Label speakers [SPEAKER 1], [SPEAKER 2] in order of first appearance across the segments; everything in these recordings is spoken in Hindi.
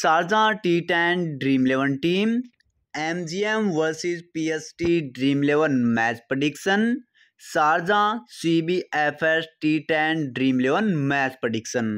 [SPEAKER 1] Sharjah T ten dream eleven team M G M versus P S T dream eleven match prediction Sharjah C B F S T ten dream eleven match prediction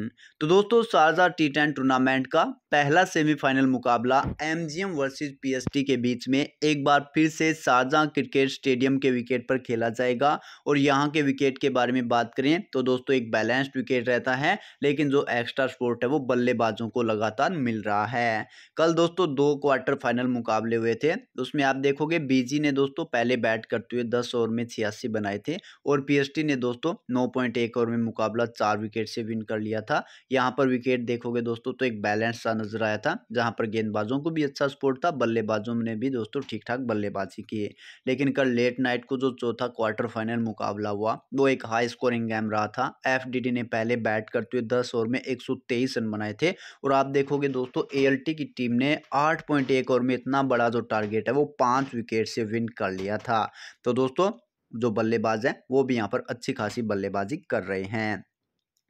[SPEAKER 1] तो दोस्तों शारजा टी टेन टूर्नामेंट का पहला सेमीफाइनल मुकाबला एमजीएम वर्सेस पीएसटी के बीच में एक बार फिर से शारजा क्रिकेट स्टेडियम के विकेट पर खेला जाएगा और यहाँ के विकेट के बारे में बात करें तो दोस्तों एक बैलेंस्ड विकेट रहता है लेकिन जो एक्स्ट्रा स्पोर्ट है वो बल्लेबाजों को लगातार मिल रहा है कल दोस्तों दो क्वार्टर फाइनल मुकाबले हुए थे उसमें आप देखोगे बीजी ने दोस्तों पहले बैट करते हुए दस ओवर में छियासी बनाए थे और पी ने दोस्तों नौ पॉइंट एक ओवर में मुकाबला चार विकेट से विन कर लिया था यहाँ पर विकेट देखोगे दोस्तों तो एक बैलेंस नजर आया था जहां पर गेंदबाजों को भी अच्छा सपोर्ट था बल्लेबाजों ने भी दोस्तों ठीक ठाक बल्लेबाजी की है लेकिन कल लेट नाइट को जो चौथा क्वार्टर फाइनल मुकाबला हुआ वो एक हाई स्कोरिंग गेम रहा था एफ ने पहले बैट करते हुए दस ओवर में एक रन बनाए थे और आप देखोगे दोस्तों ए की टीम ने आठ ओवर में इतना बड़ा जो टारगेट है वो पाँच विकेट से विन कर लिया था तो दोस्तों जो बल्लेबाज हैं वो भी यहाँ पर अच्छी खासी बल्लेबाजी कर रहे हैं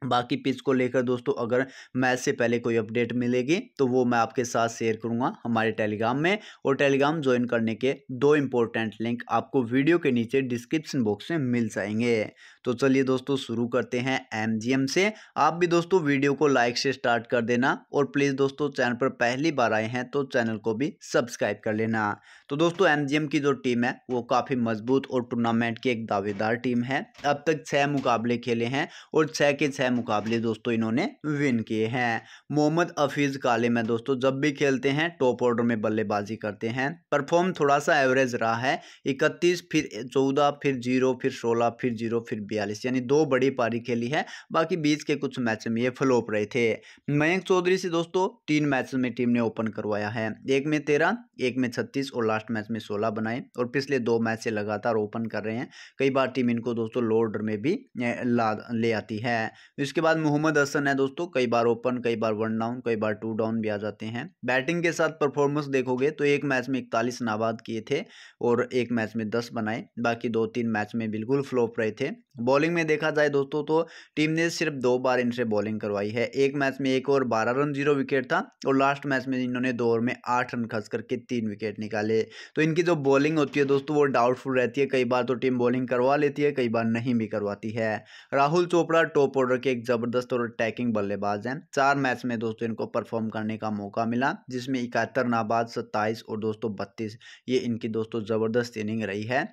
[SPEAKER 1] बाकी पिच को लेकर दोस्तों अगर मैच से पहले कोई अपडेट मिलेगी तो वो मैं आपके साथ शेयर करूंगा हमारे टेलीग्राम में और टेलीग्राम ज्वाइन करने के दो इम्पोर्टेंट लिंक आपको वीडियो के नीचे डिस्क्रिप्शन बॉक्स में मिल जाएंगे तो चलिए दोस्तों शुरू करते हैं एमजीएम से आप भी दोस्तों वीडियो को लाइक से स्टार्ट कर देना और प्लीज़ दोस्तों चैनल पर पहली बार आए हैं तो चैनल को भी सब्सक्राइब कर लेना तो दोस्तों एम की जो टीम है वो काफ़ी मजबूत और टूर्नामेंट की एक दावेदार टीम है अब तक छः मुकाबले खेले हैं और छः के छः छः मुकाबले दोस्तों इन्होंने विन किए हैं मोहम्मद अफीज काले में दोस्तों जब भी खेलते हैं टॉप ऑर्डर में बल्लेबाजी करते हैं परफॉर्म थोड़ा सा एवरेज रहा है इकतीस फिर चौदह फिर जीरो फिर सोलह फिर जीरो फिर बयालीस यानी दो बड़ी पारी खेली है बाकी बीच के कुछ मैच में ये फ्लोप रहे थे मयंक चौधरी से दोस्तों तीन मैच में टीम ने ओपन करवाया है एक में तेरह एक में छत्तीस और लास्ट मैच में सोलह बनाए और पिछले दो मैच से लगातार ओपन कर रहे हैं कई बार टीम इनको दोस्तों ऑर्डर में भी ला ले आती है इसके बाद मोहम्मद हसन है दोस्तों कई बार ओपन कई बार वन डाउन कई बार टू डाउन भी आ जाते हैं बैटिंग के साथ परफॉर्मेंस देखोगे तो एक मैच में इकतालीस नाबाद किए थे और एक मैच में दस बनाए बाकी दो तीन मैच में बिल्कुल फ्लॉप रहे थे बॉलिंग में देखा जाए दोस्तों तो टीम ने सिर्फ दो बार इनसे बॉलिंग करवाई है एक मैच में एक और बारह रन जीरो विकेट था और लास्ट मैच में इन्होंने दो ओवर में आठ रन खस करके तीन विकेट निकाले तो इनकी जो बॉलिंग होती है दोस्तों वो डाउटफुल रहती है कई बार तो टीम बॉलिंग करवा लेती है कई बार नहीं भी करवाती है राहुल चोपड़ा टॉप ऑर्डर के के एक जबरदस्त और अटैकिंग बल्लेबाज हैं चार मैच में दोस्तों इनको परफॉर्म करने का मौका मिला जिसमें इकहत्तर नाबाद सत्ताईस और दोस्तों बत्तीस ये इनकी दोस्तों जबरदस्त इनिंग रही है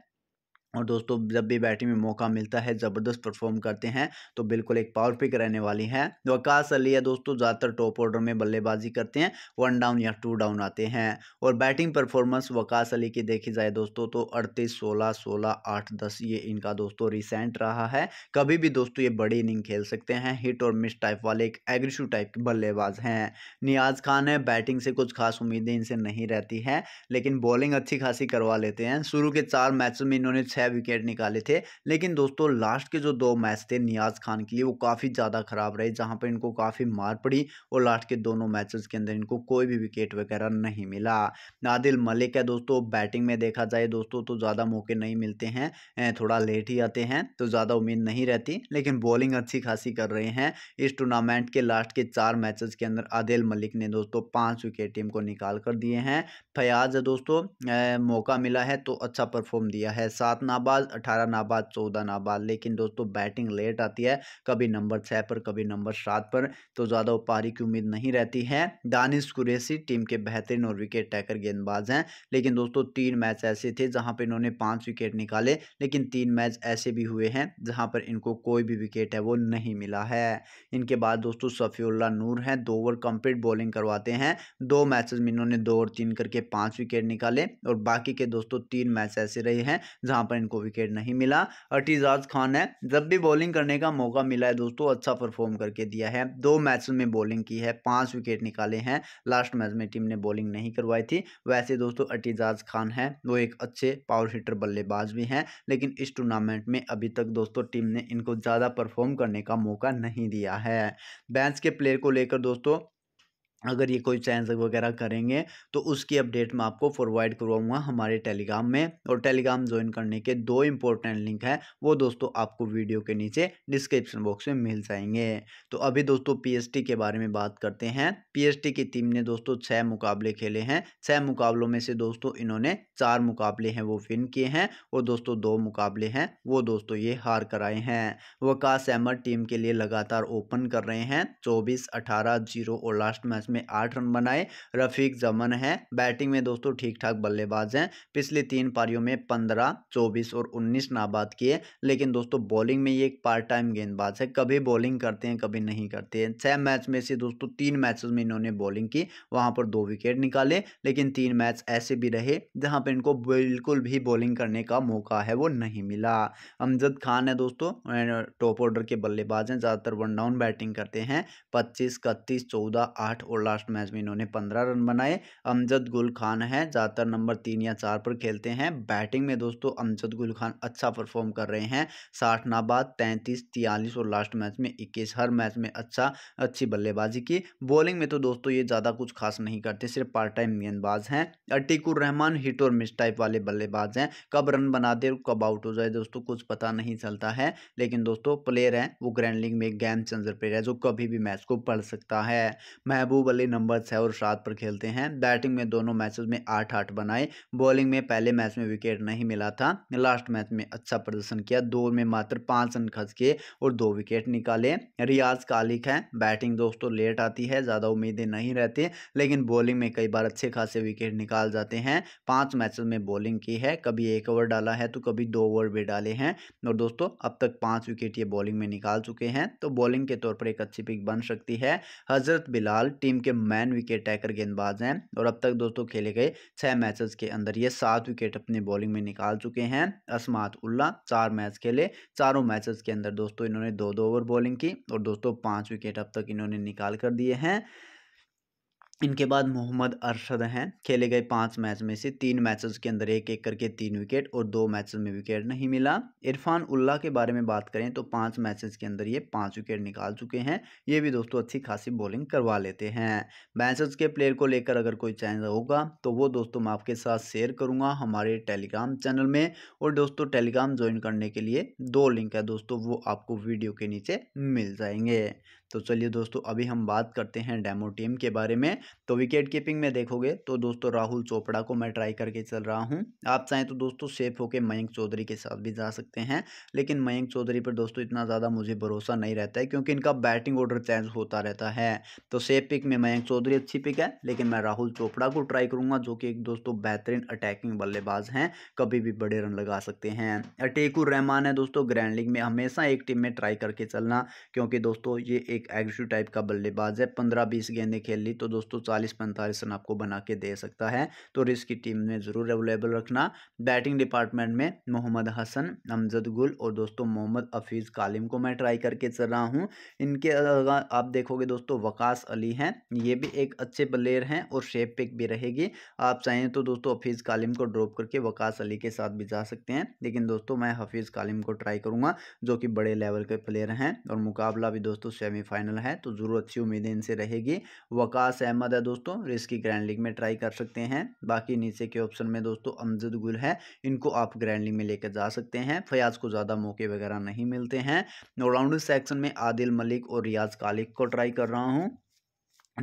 [SPEAKER 1] और दोस्तों जब भी बैटिंग में मौका मिलता है ज़बरदस्त परफॉर्म करते हैं तो बिल्कुल एक पावर पिक रहने वाली है वकास है दोस्तों ज़्यादातर टॉप ऑर्डर में बल्लेबाजी करते हैं वन डाउन या टू डाउन आते हैं और बैटिंग परफॉर्मेंस वकास अली की देखी जाए दोस्तों तो अड़तीस सोलह सोलह आठ दस ये इनका दोस्तों रिसेंट रहा है कभी भी दोस्तों ये बड़ी इनिंग खेल सकते हैं हिट और मिस टाइप वाले एक एग्रेसिव टाइप के बल्लेबाज हैं नियाज खान है बैटिंग से कुछ खास उम्मीदें इनसे नहीं रहती हैं लेकिन बॉलिंग अच्छी खासी करवा लेते हैं शुरू के चार मैचों में इन्होंने छः छः विकेट निकाले थे लेकिन दोस्तों लास्ट के जो दो मैच थे नियाज खान के लिए वो काफ़ी ज़्यादा ख़राब रहे जहाँ पर इनको काफ़ी मार पड़ी और लास्ट के दोनों मैचेस के अंदर इनको कोई भी विकेट वगैरह नहीं मिला नादिल मलिक है दोस्तों बैटिंग में देखा जाए दोस्तों तो ज़्यादा मौके नहीं मिलते हैं थोड़ा लेट ही आते हैं तो ज़्यादा उम्मीद नहीं रहती लेकिन बॉलिंग अच्छी खासी कर रहे हैं इस टूर्नामेंट के लास्ट के चार मैचेस के अंदर आदिल मलिक ने दोस्तों पांच विकेट टीम को निकाल कर दिए हैं फयाज दोस्तों मौका मिला है तो अच्छा परफॉर्म दिया है साथ ना नाबाद अठारह नाबाद चौदह नाबाद लेकिन दोस्तों बैटिंग लेट आती है कभी नंबर छः पर कभी नंबर सात पर तो ज़्यादा उपारी की उम्मीद नहीं रहती है दानिश कुरैसी टीम के बेहतरीन और विकेट टैकर गेंदबाज हैं लेकिन दोस्तों तीन मैच ऐसे थे जहाँ पर इन्होंने पाँच विकेट निकाले लेकिन तीन मैच ऐसे भी हुए हैं जहाँ पर इनको कोई भी विकेट है वो नहीं मिला है इनके बाद दोस्तों सफ़ीउल्ला नूर हैं दो ओवर कम्प्लीट बॉलिंग करवाते हैं दो मैचेस में इन्होंने दो और तीन करके पाँच विकेट निकाले और बाकी के दोस्तों तीन मैच ऐसे रहे हैं जहां पर इनको विकेट नहीं मिला अर्टिजाज खान है जब भी बॉलिंग करने का मौका मिला है दोस्तों अच्छा परफॉर्म करके दिया है दो मैच में बॉलिंग की है पांच विकेट निकाले हैं लास्ट मैच में टीम ने बॉलिंग नहीं करवाई थी वैसे दोस्तों अर्टिजाज खान है वो एक अच्छे पावर हिटर बल्लेबाज भी हैं लेकिन इस टूर्नामेंट में अभी तक दोस्तों टीम ने इनको ज़्यादा परफॉर्म करने का मौका नहीं दिया है बैंस के प्लेयर को लेकर दोस्तों अगर ये कोई चेंज वगैरह करेंगे तो उसकी अपडेट मैं आपको फॉरवर्ड करवाऊंगा हमारे टेलीग्राम में और टेलीग्राम ज्वाइन करने के दो इम्पोर्टेंट लिंक हैं वो दोस्तों आपको वीडियो के नीचे डिस्क्रिप्शन बॉक्स में मिल जाएंगे तो अभी दोस्तों पीएसटी के बारे में बात करते हैं पीएसटी की टीम ने दोस्तों छः मुकाबले खेले हैं छः मुकाबलों में से दोस्तों इन्होंने चार मुकाबले हैं वो विन किए हैं और दोस्तों दो मुकाबले हैं वो दोस्तों ये हार कर आए हैं वकाश अहमद टीम के लिए लगातार ओपन कर रहे हैं चौबीस अठारह जीरो और लास्ट मैच मैच में आठ रन बनाए रफीक जमन है बैटिंग में दोस्तों ठीक ठाक बल्लेबाज हैं पिछले तीन पारियों में पंद्रह चौबीस और उन्नीस नाबाद किए लेकिन दोस्तों बॉलिंग में ये एक पार्ट टाइम गेंदबाज है कभी बॉलिंग करते हैं कभी नहीं करते हैं छः मैच में से दोस्तों तीन मैच में इन्होंने बॉलिंग की वहाँ पर दो विकेट निकाले लेकिन तीन मैच ऐसे भी रहे जहाँ पर इनको बिल्कुल भी बॉलिंग करने का मौका है वो नहीं मिला अमजद खान है दोस्तों टॉप ऑर्डर के बल्लेबाज हैं ज़्यादातर वन डाउन बैटिंग करते हैं पच्चीस इकतीस चौदह आठ और और लास्ट मैच में इन्होंने पंद्रह रन बनाए अमजद गुल खान हैं ज़्यादातर नंबर तीन या चार पर खेलते हैं बैटिंग में दोस्तों अमजद गुल खान अच्छा परफॉर्म कर रहे हैं साठ नाबाद तैंतीस तियालीस और लास्ट मैच में इक्कीस हर मैच में अच्छा अच्छी बल्लेबाजी की बॉलिंग में तो दोस्तों ये ज़्यादा कुछ खास नहीं करते सिर्फ पार्ट टाइम गेंदबाज हैं अटीकुर रहमान हिट और मिस टाइप वाले बल्लेबाज हैं कब रन बना दे कब आउट हो जाए दोस्तों कुछ पता नहीं चलता है लेकिन दोस्तों प्लेयर हैं वो ग्रैंड लीग में गेम चेंजर प्लेयर है जो कभी भी मैच को पढ़ सकता है महबूब बल्ले नंबर छः और सात पर खेलते हैं बैटिंग में दोनों मैचेस में आठ आठ बनाए बॉलिंग में पहले मैच में विकेट नहीं मिला था लास्ट मैच में अच्छा प्रदर्शन किया दो में मात्र पाँच रन खर्च किए और दो विकेट निकाले रियाज कालिक हैं बैटिंग दोस्तों लेट आती है ज़्यादा उम्मीदें नहीं रहती लेकिन बॉलिंग में कई बार अच्छे खासे विकेट निकाल जाते हैं पाँच मैच में बॉलिंग की है कभी एक ओवर डाला है तो कभी दो ओवर भी डाले हैं और दोस्तों अब तक पाँच विकेट ये बॉलिंग में निकाल चुके हैं तो बॉलिंग के तौर पर एक अच्छी पिक बन सकती है हजरत बिलाल टीम टीम के मैन विकेट टैकर गेंदबाज हैं और अब तक दोस्तों खेले गए छः मैचेस के अंदर ये सात विकेट अपनी बॉलिंग में निकाल चुके हैं असमात उल्ला चार मैच खेले चारों मैचेस के अंदर दोस्तों इन्होंने दो दो ओवर बॉलिंग की और दोस्तों पाँच विकेट अब तक इन्होंने निकाल कर दिए हैं इनके बाद मोहम्मद अरशद हैं खेले गए पाँच मैच में से तीन मैचेस के अंदर एक एक करके तीन विकेट और दो मैचेस में विकेट नहीं मिला इरफान उल्ला के बारे में बात करें तो पाँच मैचेस के अंदर ये पाँच विकेट निकाल चुके हैं ये भी दोस्तों अच्छी खासी बॉलिंग करवा लेते हैं मैचेस के प्लेयर को लेकर अगर कोई चैनल होगा तो वो दोस्तों मैं आपके साथ शेयर करूँगा हमारे टेलीग्राम चैनल में और दोस्तों टेलीग्राम ज्वाइन करने के लिए दो लिंक है दोस्तों वो आपको वीडियो के नीचे मिल जाएंगे तो चलिए दोस्तों अभी हम बात करते हैं डेमो टीम के बारे में तो विकेट कीपिंग में देखोगे तो दोस्तों राहुल चोपड़ा को मैं ट्राई करके चल रहा हूँ आप चाहें तो दोस्तों सेफ होकर मयंक चौधरी के साथ भी जा सकते हैं लेकिन मयंक चौधरी पर दोस्तों इतना ज़्यादा मुझे भरोसा नहीं रहता है क्योंकि इनका बैटिंग ऑर्डर चेंज होता रहता है तो सेफ पिक में मयंक चौधरी अच्छी पिक है लेकिन मैं राहुल चोपड़ा को ट्राई करूँगा जो कि एक दोस्तों बेहतरीन अटैकिंग बल्लेबाज हैं कभी भी बड़े रन लगा सकते हैं अटेकुर रहमान है दोस्तों ग्रैंड लीग में हमेशा एक टीम में ट्राई करके चलना क्योंकि दोस्तों ये एक एग्रेसिव टाइप का बल्लेबाज है पंद्रह बीस गेंदें खेल ली तो दोस्तों चालीस पैंतालीस रन आपको बना के दे सकता है तो रिस्क की टीम में ज़रूर अवेलेबल रखना बैटिंग डिपार्टमेंट में मोहम्मद हसन अमजद गुल और दोस्तों मोहम्मद हफीज़ कालिम को मैं ट्राई करके चल रहा हूँ इनके अलावा आप देखोगे दोस्तों वकास अली हैं ये भी एक अच्छे प्लेयर हैं और शेप पिक भी रहेगी आप चाहें तो दोस्तों हफीज़ कालिम को ड्रॉप करके वकास अली के साथ भी जा सकते हैं लेकिन दोस्तों मैं हफीज़ कालिम को ट्राई करूँगा जो कि बड़े लेवल के प्लेयर हैं और मुकाबला भी दोस्तों सेमी सेमीफाइनल है तो ज़रूर अच्छी उम्मीदें इनसे रहेगी वकास अहमद है दोस्तों रिस्की ग्रैंड लीग में ट्राई कर सकते हैं बाकी नीचे के ऑप्शन में दोस्तों अमजद गुल है इनको आप ग्रैंड लीग में लेकर जा सकते हैं फयाज को ज़्यादा मौके वगैरह नहीं मिलते हैं ऑलराउंडर सेक्शन में आदिल मलिक और रियाज कालिक को ट्राई कर रहा हूँ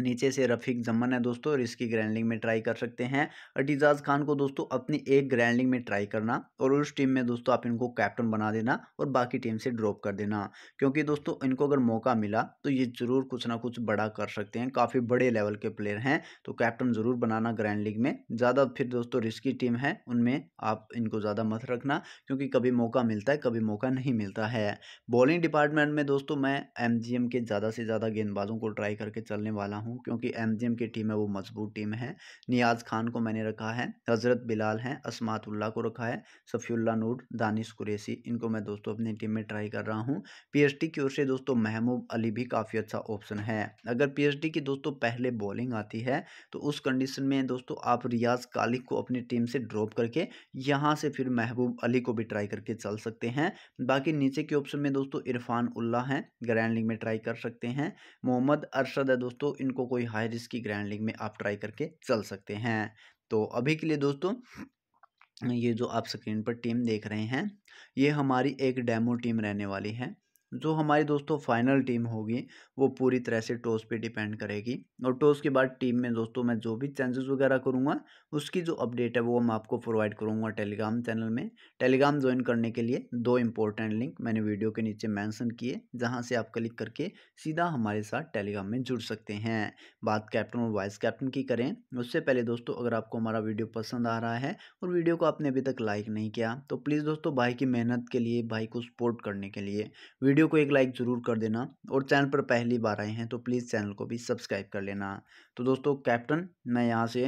[SPEAKER 1] नीचे से रफ़ीक जमन है दोस्तों और इसकी ग्रैंडलिंग में ट्राई कर सकते हैं और खान को दोस्तों अपनी एक ग्रैंडलिंग में ट्राई करना और उस टीम में दोस्तों आप इनको कैप्टन बना देना और बाकी टीम से ड्रॉप कर देना क्योंकि दोस्तों इनको अगर मौका मिला तो ये ज़रूर कुछ ना कुछ बड़ा कर सकते हैं काफ़ी बड़े लेवल के प्लेयर हैं तो कैप्टन ज़रूर बनाना ग्रैंड लीग में ज़्यादा फिर दोस्तों रिस्की टीम है उनमें आप इनको ज़्यादा मत रखना क्योंकि कभी मौका मिलता है कभी मौका नहीं मिलता है बॉलिंग डिपार्टमेंट में दोस्तों मैं एम के ज़्यादा से ज़्यादा गेंदबाजों को ट्राई करके चलने वाला हूँ क्योंकि एम की टीम है वो मजबूत टीम है नियाज खान को मैंने रखा है हज़रत बिलाल हैं असमातुल्ला को रखा है सफ़ील्ला नूर दानिश कुरेसी इनको मैं दोस्तों अपनी टीम में ट्राई कर रहा हूँ पीएचडी की ओर से दोस्तों महमूब अली भी काफ़ी अच्छा ऑप्शन है अगर पीएचडी की दोस्तों पहले बॉलिंग आती है तो उस कंडीशन में दोस्तों आप रियाज कालिक को अपनी टीम से ड्रॉप करके यहाँ से फिर महबूब अली को भी ट्राई करके चल सकते हैं बाकी नीचे के ऑप्शन में दोस्तों इरफान उल्ला हैं ग्रैंड लीग में ट्राई कर सकते हैं मोहम्मद अरशद है दोस्तों इनको कोई हाई रिस्क की ग्रैंड लीग में आप ट्राई करके चल सकते हैं तो अभी के लिए दोस्तों ये जो आप स्क्रीन पर टीम देख रहे हैं ये हमारी एक डेमो टीम रहने वाली है जो हमारी दोस्तों फाइनल टीम होगी वो पूरी तरह से टॉस पे डिपेंड करेगी और टॉस के बाद टीम में दोस्तों मैं जो भी चेंजेस वगैरह करूँगा उसकी जो अपडेट है वो मैं आपको प्रोवाइड करूँगा टेलीग्राम चैनल में टेलीग्राम ज्वाइन करने के लिए दो इंपॉर्टेंट लिंक मैंने वीडियो के नीचे मैंसन किए जहाँ से आप क्लिक करके सीधा हमारे साथ टेलीग्राम में जुड़ सकते हैं बात कैप्टन और वाइस कैप्टन की करें उससे पहले दोस्तों अगर आपको हमारा वीडियो पसंद आ रहा है और वीडियो को आपने अभी तक लाइक नहीं किया तो प्लीज़ दोस्तों भाई की मेहनत के लिए भाई को सपोर्ट करने के लिए वीडियो वीडियो को एक लाइक ज़रूर कर देना और चैनल पर पहली बार आए हैं तो प्लीज़ चैनल को भी सब्सक्राइब कर लेना तो दोस्तों कैप्टन मैं यहाँ से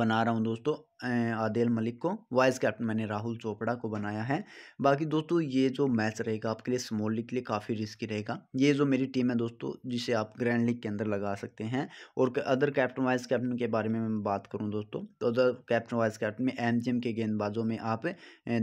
[SPEAKER 1] बना रहा हूँ दोस्तों आदिल मलिक को वाइस कैप्टन मैंने राहुल चोपड़ा को बनाया है बाकी दोस्तों ये जो मैच रहेगा आपके लिए स्मॉल लीग के लिए काफ़ी रिस्की रहेगा ये जो मेरी टीम है दोस्तों जिसे आप ग्रैंड लीग के अंदर लगा सकते हैं और अदर कैप्टन वाइस कैप्टन के बारे में मैं बात करूँ दोस्तों तो अदर कैप्टन वाइस कैप्टन में एम के गेंदबाजों में आप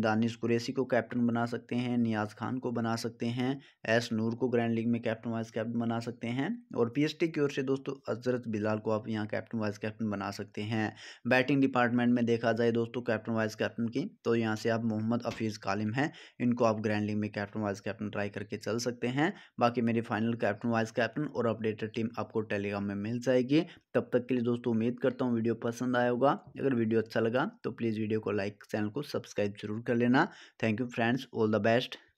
[SPEAKER 1] दानिश कुरेसी को कैप्टन बना सकते हैं नियाज खान को बना सकते हैं एस नूर को ग्रैंड लीग में कैप्टन वाइस कैप्टन बना सकते हैं और टी की ओर से दोस्तों अजरत बिलाल को आप यहाँ कैप्टन वाइस कैप्टन बना सकते हैं बैटिंग डिपार्टमेंट में में देखा जाए दोस्तों कैप्टन वाइस कैप्टन की तो यहाँ से आप मोहम्मद अफीज़ कालिम हैं इनको आप ग्रैंड लीग में कैप्टन वाइस कैप्टन ट्राई करके चल सकते हैं बाकी मेरी फाइनल कैप्टन वाइस कैप्टन और अपडेटेड टीम आपको टेलीग्राम में मिल जाएगी तब तक के लिए दोस्तों उम्मीद करता हूँ वीडियो पसंद आया होगा अगर वीडियो अच्छा लगा तो प्लीज़ वीडियो को लाइक चैनल को सब्सक्राइब जरूर कर लेना thank you friends all the best